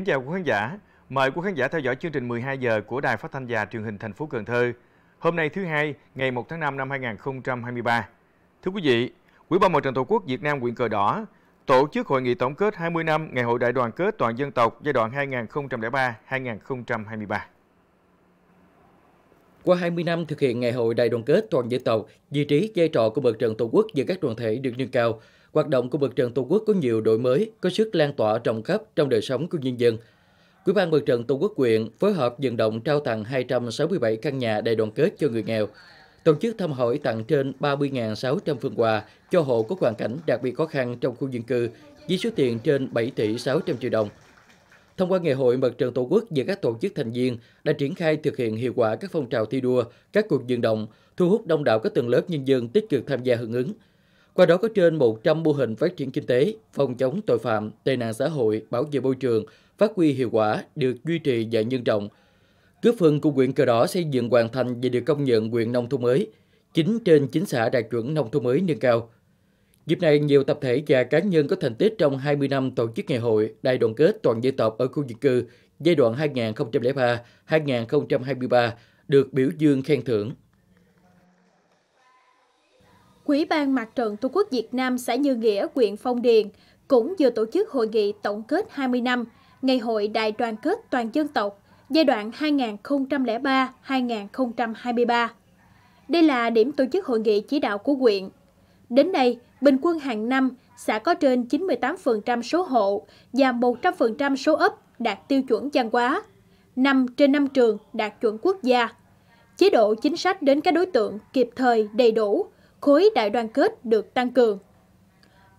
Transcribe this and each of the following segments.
Kính chào quý khán giả. Mời quý khán giả theo dõi chương trình 12 giờ của Đài Phát thanh và Truyền hình thành phố Cần Thơ. Hôm nay thứ hai, ngày 1 tháng 5 năm 2023. Thưa quý vị, Ủy ban Mặt trận Tổ quốc Việt Nam quyện Cờ Đỏ tổ chức hội nghị tổng kết 20 năm Ngày hội đại đoàn kết toàn dân tộc giai đoạn 2003-2023. Qua 20 năm thực hiện Ngày hội đại đoàn kết toàn dân tộc, vị trí vai trò của Mặt trận Tổ quốc và các đoàn thể được nâng cao, hoạt động của Mặt trận Tổ quốc có nhiều đổi mới, có sức lan tỏa rộng khắp trong đời sống của nhân dân. Quỹ ban Mặt trận Tổ quốc quyện phối hợp vận động trao tặng 267 căn nhà đại đoàn kết cho người nghèo, tổ chức thăm hỏi tặng trên 30.600 phần quà cho hộ có hoàn cảnh đặc biệt khó khăn trong khu dân cư với số tiền trên 7 tỷ 600 triệu đồng. Thông qua ngày hội Mặt trận Tổ quốc và các tổ chức thành viên đã triển khai thực hiện hiệu quả các phong trào thi đua, các cuộc vận động, thu hút đông đảo các tầng lớp nhân dân tích cực tham gia hưởng ứng, qua đó có trên 100 mô hình phát triển kinh tế, phòng chống tội phạm, tệ nạn xã hội, bảo vệ môi trường, phát huy hiệu quả, được duy trì và nhân rộng. Góp phần của quyện Cờ Đỏ xây dựng hoàn thành và được công nhận quyện nông thôn mới. 9 trên 9 xã đạt chuẩn nông thôn mới nâng cao. Dịp này, nhiều tập thể và cá nhân có thành tích trong 20 năm tổ chức ngày hội đại đoàn kết toàn dân tộc ở khu dân cư giai đoạn 2003-2023 được biểu dương khen thưởng. Quỹ ban Mặt trận Tổ quốc Việt Nam xã Như Nghĩa, huyện Phong Điền cũng vừa tổ chức hội nghị tổng kết 20 năm Ngày hội Đại đoàn kết toàn dân tộc giai đoạn 2003-2023. Đây là điểm tổ chức hội nghị chỉ đạo của huyện. Đến nay, bình quân hàng năm, xã có trên 98% số hộ và 100% số ấp đạt tiêu chuẩn văn hóa. 5 trên 5 trường đạt chuẩn quốc gia. Chế độ chính sách đến các đối tượng kịp thời đầy đủ, khối đại đoàn kết được tăng cường.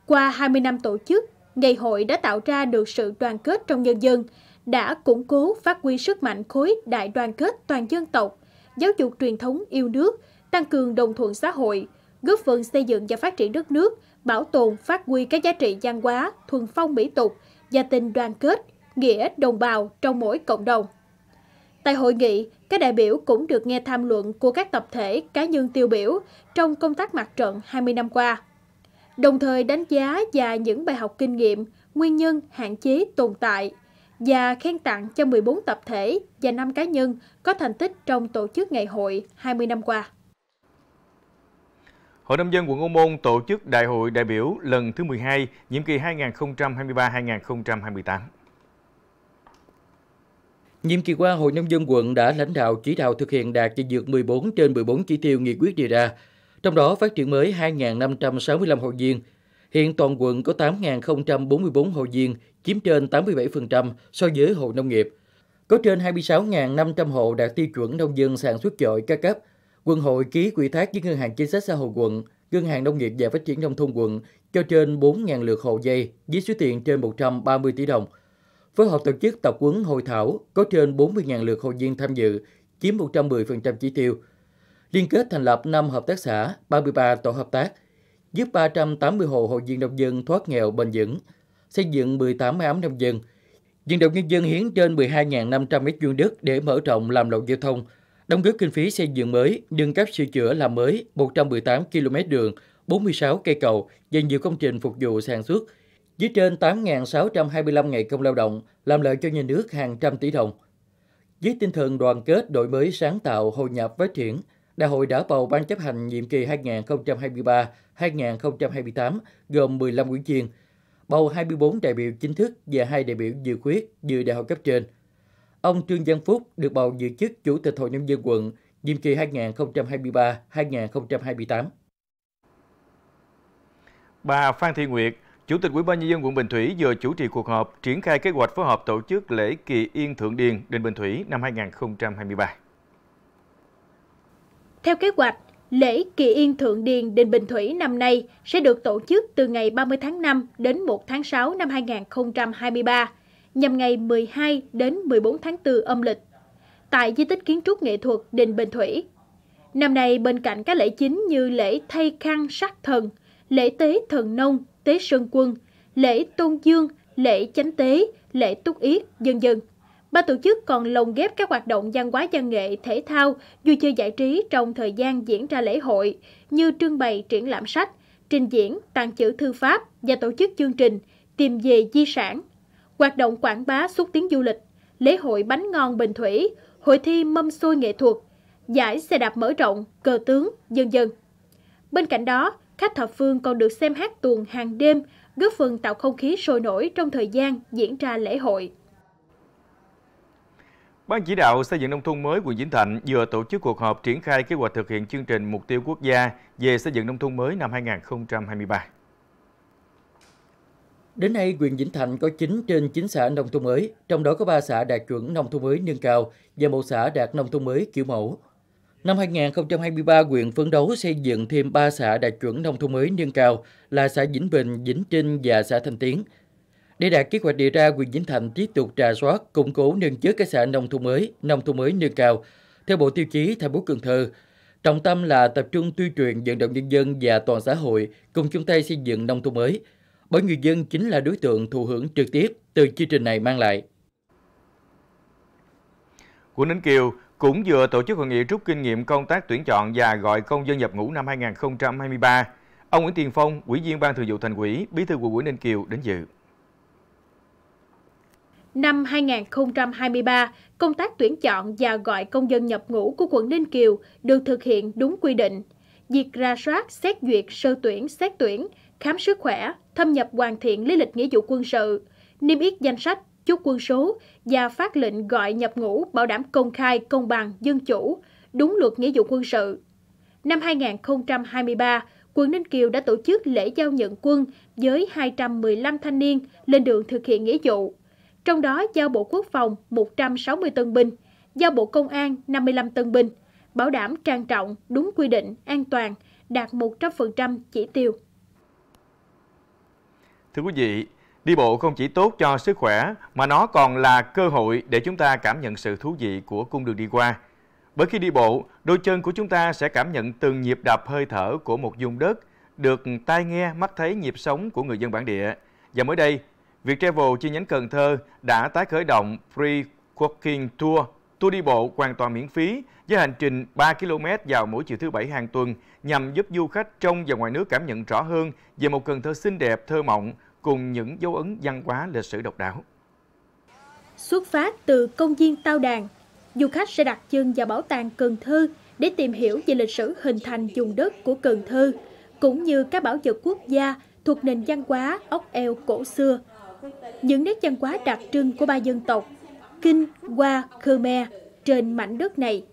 Qua 20 năm tổ chức, Ngày hội đã tạo ra được sự đoàn kết trong nhân dân, đã củng cố phát huy sức mạnh khối đại đoàn kết toàn dân tộc, giáo dục truyền thống yêu nước, tăng cường đồng thuận xã hội, góp phần xây dựng và phát triển đất nước, bảo tồn phát huy các giá trị văn hóa, thuần phong mỹ tục và tình đoàn kết, nghĩa đồng bào trong mỗi cộng đồng. Tại hội nghị, các đại biểu cũng được nghe tham luận của các tập thể cá nhân tiêu biểu trong công tác mặt trận 20 năm qua, đồng thời đánh giá và những bài học kinh nghiệm, nguyên nhân, hạn chế, tồn tại và khen tặng cho 14 tập thể và 5 cá nhân có thành tích trong tổ chức ngày hội 20 năm qua. Hội Nông dân quận Ô Môn tổ chức Đại hội đại biểu lần thứ 12, nhiệm kỳ 2023-2028. Nhiệm kỳ qua, Hội Nông dân quận đã lãnh đạo chỉ đạo thực hiện đạt chỉ dược 14 trên 14 chỉ tiêu nghị quyết đề ra, trong đó phát triển mới 2.565 hội viên. Hiện toàn quận có 8.044 hội viên, chiếm trên 87% so với hội nông nghiệp. Có trên 26.500 hộ đạt tiêu chuẩn nông dân sản xuất giỏi ca cấp. Quận hội ký quy thác với Ngân hàng Chính sách Xã hội quận, Ngân hàng Nông nghiệp và Phát triển Nông thôn quận cho trên 4.000 lượt hộ dây với số tiền trên 130 tỷ đồng – Phối hợp tổ chức tập huấn hội thảo có trên 40.000 lượt hội viên tham dự, chiếm 110% chỉ tiêu. Liên kết thành lập 5 hợp tác xã, 33 tổ hợp tác, giúp 380 hộ hội viên nông dân thoát nghèo bền vững, xây dựng 18 máy ấm nông dân. Dân động nhân dân hiến trên 12.500 m2 đất để mở rộng làm lộ giao thông, đóng góp kinh phí xây dựng mới, nâng cấp sửa chữa làm mới 118 km đường, 46 cây cầu và nhiều công trình phục vụ sản xuất, với trên 8.625 ngày công lao động, làm lợi cho nhà nước hàng trăm tỷ đồng. Với tinh thần đoàn kết, đổi mới, sáng tạo, hội nhập, phát triển, Đại hội đã bầu Ban chấp hành nhiệm kỳ 2023-2028 gồm 15 ủy viên, bầu 24 đại biểu chính thức và 2 đại biểu dự khuyết dự đại hội cấp trên. Ông Trương Văn Phúc được bầu giữ chức Chủ tịch Hội Nhân dân quận nhiệm kỳ 2023-2028. Bà Phan Thị Nguyệt, Chủ tịch Ủy ban nhân dân quận Bình Thủy vừa chủ trì cuộc họp triển khai kế hoạch phối hợp tổ chức lễ kỳ yên thượng điền đình Bình Thủy năm 2023. Theo kế hoạch, lễ kỳ yên thượng điền đình Bình Thủy năm nay sẽ được tổ chức từ ngày 30 tháng 5 đến 1 tháng 6 năm 2023, nhằm ngày 12 đến 14 tháng 4 âm lịch, tại di tích kiến trúc nghệ thuật đình Bình Thủy. Năm nay, bên cạnh các lễ chính như lễ thay khăn sát thần – lễ tế thần nông, tế sơn quân, lễ tôn dương, lễ chánh tế, lễ túc yết, dân dân. Ban tổ chức còn lồng ghép các hoạt động văn hóa văn nghệ, thể thao, vui chơi giải trí trong thời gian diễn ra lễ hội như trưng bày triển lãm sách, trình diễn, tặng chữ thư pháp và tổ chức chương trình tìm về di sản, hoạt động quảng bá xúc tiến du lịch, lễ hội bánh ngon Bình Thủy, hội thi mâm xôi nghệ thuật, giải xe đạp mở rộng, cờ tướng, dân dân. Bên cạnh đó, khách thập phương còn được xem hát tuồng hàng đêm, góp phần tạo không khí sôi nổi trong thời gian diễn ra lễ hội. Ban chỉ đạo xây dựng nông thôn mới quận Vĩnh Thạnh vừa tổ chức cuộc họp triển khai kế hoạch thực hiện chương trình mục tiêu quốc gia về xây dựng nông thôn mới năm 2023. Đến nay, huyện Vĩnh Thạnh có 9 trên 9 xã nông thôn mới, trong đó có 3 xã đạt chuẩn nông thôn mới nâng cao và 1 xã đạt nông thôn mới kiểu mẫu. Năm 2023, huyện phấn đấu xây dựng thêm 3 xã đạt chuẩn nông thôn mới nâng cao là xã Vĩnh Bình, Vĩnh Trinh và xã Thanh Tiến. Để đạt kế hoạch đề ra, huyện Vĩnh Thành tiếp tục trà soát, củng cố nâng chất các xã nông thôn mới, nông thôn mới nâng cao theo bộ tiêu chí thành phố Cần Thơ. Trọng tâm là tập trung tuyên truyền vận động nhân dân và toàn xã hội cùng chung tay xây dựng nông thôn mới, bởi người dân chính là đối tượng thụ hưởng trực tiếp từ chương trình này mang lại. Của Ninh Kiều, cũng vừa tổ chức hội nghị rút kinh nghiệm công tác tuyển chọn và gọi công dân nhập ngũ năm 2023. Ông Nguyễn Tiền Phong, Ủy viên Ban Thường vụ Thành ủy, Bí thư quận ủy Ninh Kiều đến dự. Năm 2023, công tác tuyển chọn và gọi công dân nhập ngũ của quận Ninh Kiều được thực hiện đúng quy định. Việc ra soát, xét duyệt, sơ tuyển, xét tuyển, khám sức khỏe, thâm nhập hoàn thiện lý lịch nghĩa vụ quân sự, niêm yết danh sách chốt quân số và phát lệnh gọi nhập ngũ bảo đảm công khai, công bằng, dân chủ, đúng luật nghĩa vụ quân sự. Năm 2023, quận Ninh Kiều đã tổ chức lễ giao nhận quân với 215 thanh niên lên đường thực hiện nghĩa vụ. Trong đó giao Bộ Quốc phòng 160 tân binh, giao Bộ Công an 55 tân binh, bảo đảm trang trọng, đúng quy định, an toàn, đạt 100% chỉ tiêu. Thưa quý vị, Đi bộ không chỉ tốt cho sức khỏe mà nó còn là cơ hội để chúng ta cảm nhận sự thú vị của cung đường đi qua. Bởi khi đi bộ, đôi chân của chúng ta sẽ cảm nhận từng nhịp đập hơi thở của một vùng đất, được tai nghe, mắt thấy nhịp sống của người dân bản địa. Và mới đây, travel chi nhánh Cần Thơ đã tái khởi động Free Walking Tour, tour đi bộ hoàn toàn miễn phí với hành trình 3 km vào mỗi chiều thứ Bảy hàng tuần nhằm giúp du khách trong và ngoài nước cảm nhận rõ hơn về một Cần Thơ xinh đẹp, thơ mộng, cùng những dấu ấn văn hóa lịch sử độc đáo. Xuất phát từ công viên Tao Đàn, du khách sẽ đặt chân vào bảo tàng Cần Thơ để tìm hiểu về lịch sử hình thành vùng đất của Cần Thơ, cũng như các bảo vật quốc gia thuộc nền văn hóa ốc eo cổ xưa. Những nét văn hóa đặc trưng của ba dân tộc Kinh, Hoa, Khmer trên mảnh đất này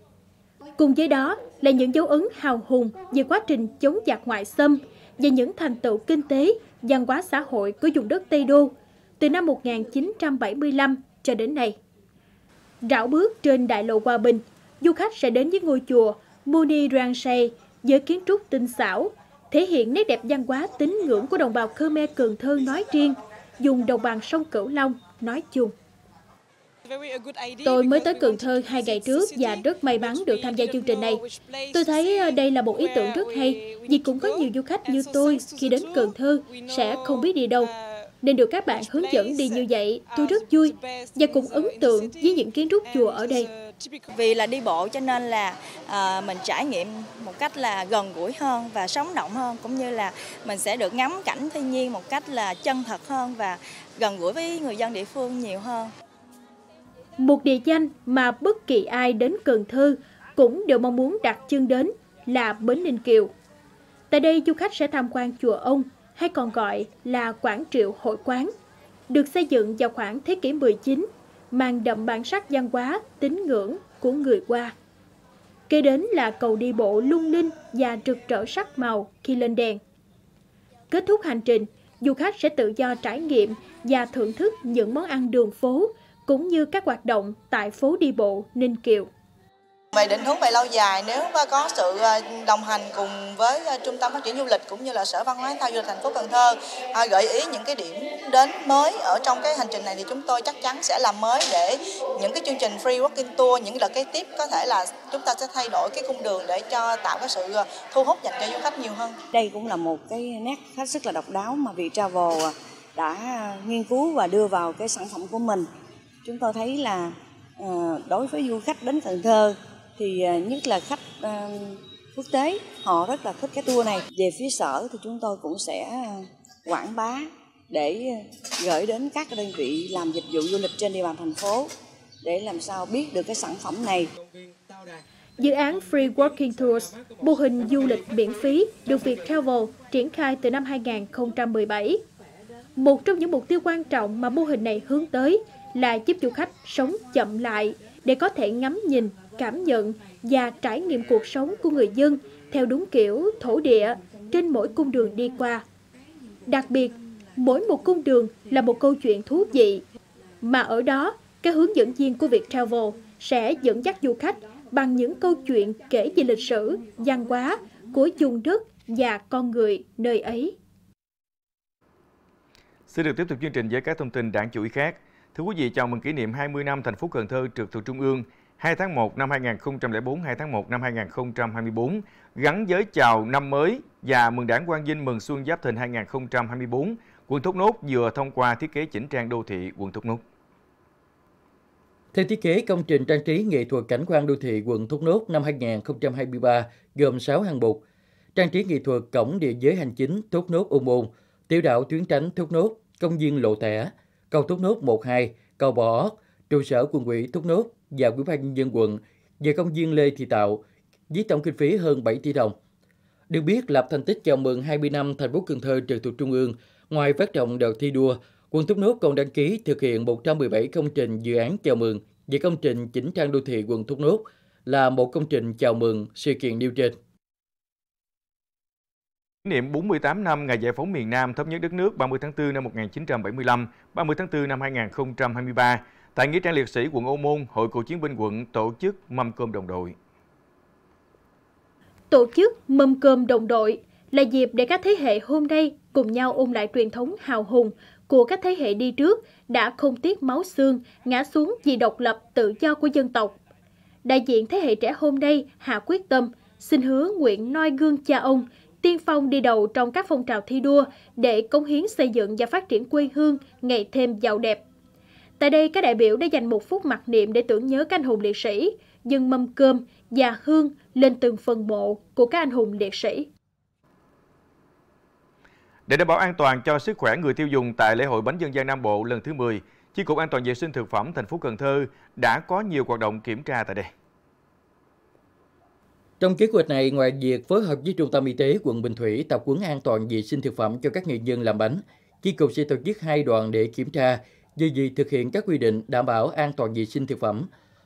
Cùng với đó là những dấu ấn hào hùng về quá trình chống giặc ngoại xâm và những thành tựu kinh tế, văn hóa xã hội của vùng đất Tây Đô từ năm 1975 cho đến nay. Rảo bước trên đại lộ Hòa Bình, du khách sẽ đến với ngôi chùa Muni Rangsay với kiến trúc tinh xảo, thể hiện nét đẹp văn hóa tín ngưỡng của đồng bào Khmer Cường Thơ nói riêng, dùng đồng bằng sông Cửu Long nói chung. Tôi mới tới Cần Thơ hai ngày trước và rất may mắn được tham gia chương trình này. Tôi thấy ờ, đây là một ý tưởng rất hay, vì cũng có nhiều du khách như tôi khi đến Cần Thơ sẽ không biết đi đâu. Uh, nên được các bạn hướng dẫn đi như vậy, uh, tôi rất vui và cũng ấn tượng với những kiến trúc chùa ở đây. Vì là đi bộ cho nên là à, mình trải nghiệm một cách là gần gũi hơn và sống động hơn cũng như là mình sẽ được ngắm cảnh thiên nhiên một cách là chân thật hơn và gần gũi với người dân địa phương nhiều hơn. Một địa danh mà bất kỳ ai đến Cần Thơ cũng đều mong muốn đặt chân đến là Bến Ninh Kiều. Tại đây du khách sẽ tham quan chùa ông hay còn gọi là Quảng Triệu Hội Quán, được xây dựng vào khoảng thế kỷ 19, mang đậm bản sắc văn hóa, tín ngưỡng của người Hoa. Kế đến là cầu đi bộ lung linh và rực rỡ sắc màu khi lên đèn. Kết thúc hành trình, du khách sẽ tự do trải nghiệm và thưởng thức những món ăn đường phố cũng như các hoạt động tại phố đi bộ Ninh Kiều. Về định hướng về lâu dài, nếu có sự ờ, đồng hành cùng với ờ, Trung tâm Phát triển Du lịch cũng như là Sở Văn hóa Thao Du lịch thành phố Cần Thơ à, gợi ý những cái điểm đến mới ở trong cái hành trình này thì chúng tôi chắc chắn sẽ làm mới để những cái chương trình free walking tour, những đợt kế tiếp có thể là chúng ta sẽ thay đổi cái cung đường để cho tạo cái sự ờ, thu hút dành cho du khách nhiều hơn. Đây cũng là một cái nét hết sức là độc đáo mà Viettravel à, đã nghiên cứu và đưa vào cái sản phẩm của mình chúng tôi thấy là ờ, đối với du khách đến Cần Thơ thì ờ, nhất là khách ờ, quốc tế họ rất là thích cái tour này về phía sở thì chúng tôi cũng sẽ quảng bá để gửi đến các đơn vị làm dịch vụ du lịch trên địa bàn thành phố để làm sao biết được cái sản phẩm này. Dự án Free Working Tours, mô hình du lịch miễn phí được Việt Travel triển khai từ năm 2017. Một trong những mục tiêu quan trọng mà mô hình này hướng tới là giúp du khách sống chậm lại để có thể ngắm nhìn, cảm nhận và trải nghiệm cuộc sống của người dân theo đúng kiểu thổ địa trên mỗi cung đường đi qua. Đặc biệt, mỗi một cung đường là một câu chuyện thú vị, mà ở đó, các hướng dẫn viên của việc Travel sẽ dẫn dắt du khách bằng những câu chuyện kể về lịch sử, văn hóa của vùng đất và con người nơi ấy. Sẽ được tiếp tục chương trình với các thông tin đáng chú ý khác. Thưa quý vị, chào mừng kỷ niệm 20 năm thành phố Cần Thơ trực thuộc Trung ương 2 tháng 1 năm 2004, 2 tháng 1 năm 2024, gắn với chào năm mới và mừng đảng Quang Vinh mừng Xuân Giáp Thìn 2024, quận Thốt Nốt vừa thông qua thiết kế chỉnh trang đô thị quận Thốt Nốt. Theo thiết kế, công trình trang trí nghệ thuật cảnh quan đô thị quận Thốt Nốt năm 2023 gồm 6 hạng mục. Trang trí nghệ thuật cổng địa giới hành chính Thốt Nốt Ung Môn tiểu đạo tuyến tránh Thốt Nốt, công viên Lộ Tẻ, cầu Thốt Nốt 12, cầu Bò Ót, trụ sở quân ủy Thốt Nốt và Ủy ban nhân dân quận về công viên Lê Thị Tạo với tổng kinh phí hơn 7 tỷ đồng. Được biết, lập thành tích chào mừng 20 năm thành phố Cần Thơ trực thuộc Trung ương, ngoài phát động đợt thi đua, quận Thốt Nốt còn đăng ký thực hiện 117 công trình dự án chào mừng về công trình chỉnh trang đô thị quận Thốt Nốt là một công trình chào mừng sự kiện điều trên niệm 48 năm ngày giải phóng miền Nam thống nhất đất nước 30 tháng 4 năm 1975, 30 tháng 4 năm 2023, tại Nghĩa trang Liệt sĩ quận Ô Môn, Hội Cựu chiến binh quận tổ chức mâm cơm đồng đội. Tổ chức mâm cơm đồng đội là dịp để các thế hệ hôm nay cùng nhau ôn lại truyền thống hào hùng của các thế hệ đi trước đã không tiếc máu xương, ngã xuống vì độc lập tự do của dân tộc. Đại diện thế hệ trẻ hôm nay hà quyết tâm, xin hứa nguyện noi gương cha ông – tiên phong đi đầu trong các phong trào thi đua để cống hiến xây dựng và phát triển quê hương ngày thêm giàu đẹp. Tại đây, các đại biểu đã dành một phút mặc niệm để tưởng nhớ các anh hùng liệt sĩ, dâng mâm cơm và hương lên từng phần mộ của các anh hùng liệt sĩ. Để đảm bảo an toàn cho sức khỏe người tiêu dùng tại lễ hội bánh dân gian Nam Bộ lần thứ 10, Chi cục An toàn vệ sinh thực phẩm thành phố Cần Thơ đã có nhiều hoạt động kiểm tra tại đây. Trong kế hoạch này, ngoài việc phối hợp với Trung tâm Y tế quận Bình Thủy tập quấn an toàn vệ sinh thực phẩm cho các nghệ nhân làm bánh, chi cục sẽ tổ chức hai đoàn để kiểm tra về việc thực hiện các quy định đảm bảo an toàn vệ sinh thực phẩm,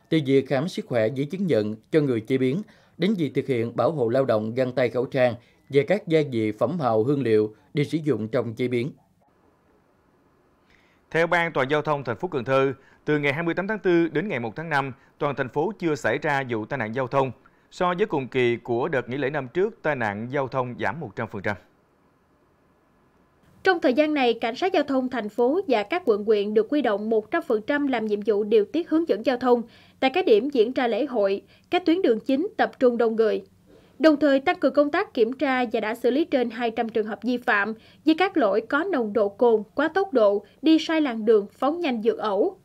từ việc khám sức khỏe giấy chứng nhận cho người chế biến đến việc thực hiện bảo hộ lao động găng tay khẩu trang và các gia vị phẩm màu hương liệu để sử dụng trong chế biến. Theo Ban Toàn giao thông thành phố Cần Thơ, từ ngày 28 tháng 4 đến ngày 1 tháng 5, toàn thành phố chưa xảy ra vụ tai nạn giao thông So với cùng kỳ của đợt nghỉ lễ năm trước, tai nạn giao thông giảm 100%. Trong thời gian này, cảnh sát giao thông thành phố và các quận quyện được quy động 100% làm nhiệm vụ điều tiết hướng dẫn giao thông tại các điểm diễn ra lễ hội, các tuyến đường chính tập trung đông người. Đồng thời tăng cường công tác kiểm tra và đã xử lý trên 200 trường hợp vi phạm với các lỗi có nồng độ cồn, quá tốc độ, đi sai làn đường, phóng nhanh vượt ẩu.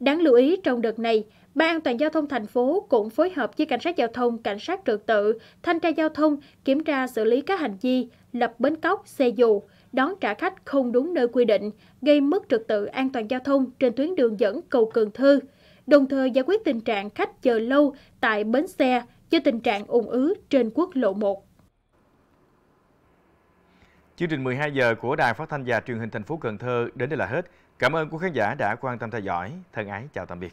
Đáng lưu ý trong đợt này, Ban an toàn giao thông thành phố cũng phối hợp với cảnh sát giao thông, cảnh sát trật tự, thanh tra giao thông kiểm tra xử lý các hành vi lập bến cóc, xe dù, đón trả khách không đúng nơi quy định, gây mất trật tự an toàn giao thông trên tuyến đường dẫn cầu Cần Thơ, đồng thời giải quyết tình trạng khách chờ lâu tại bến xe do tình trạng ủng ứ trên quốc lộ 1. Chương trình 12 giờ của Đài Phát thanh và Truyền hình thành phố Cần Thơ đến đây là hết. Cảm ơn quý khán giả đã quan tâm theo dõi. Thân ái chào tạm biệt.